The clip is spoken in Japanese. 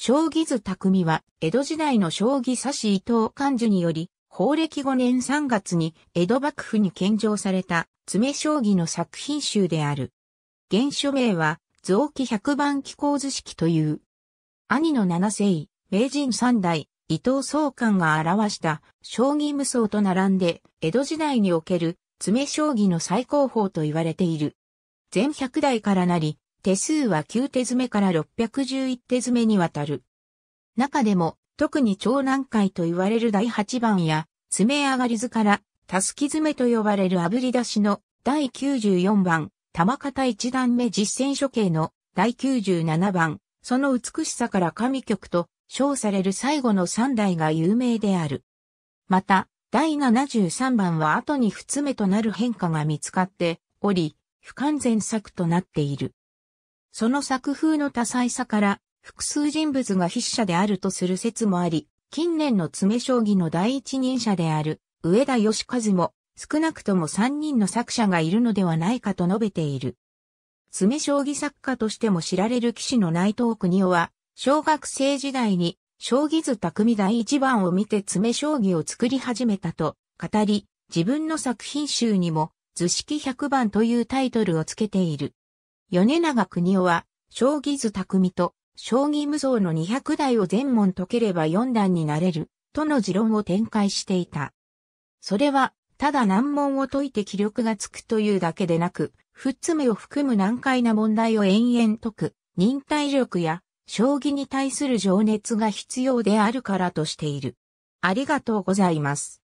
将棋図匠は、江戸時代の将棋指し伊藤勘樹により、法暦5年3月に江戸幕府に献上された詰将棋の作品集である。原書名は、臓器百番機構図式という。兄の七世、名人三代、伊藤総監が表した将棋無双と並んで、江戸時代における詰将棋の最高峰と言われている。全100代からなり、手数は9手詰めから611手詰めにわたる。中でも、特に長南海と言われる第8番や、詰め上がり図から、たすき詰めと呼ばれる炙り出しの第94番、玉方一段目実践処刑の第97番、その美しさから神曲と称される最後の3代が有名である。また、第73番は後に2つ目となる変化が見つかっており、不完全作となっている。その作風の多彩さから、複数人物が筆者であるとする説もあり、近年の詰将棋の第一人者である、上田義和も、少なくとも3人の作者がいるのではないかと述べている。詰将棋作家としても知られる騎士の内藤国夫は、小学生時代に、将棋図匠第一番を見て詰将棋を作り始めたと語り、自分の作品集にも図式100番というタイトルをつけている。米長国夫は、将棋図匠と、将棋無双の200台を全問解ければ4段になれる、との持論を展開していた。それは、ただ難問を解いて気力がつくというだけでなく、ふっつめを含む難解な問題を延々解く、忍耐力や、将棋に対する情熱が必要であるからとしている。ありがとうございます。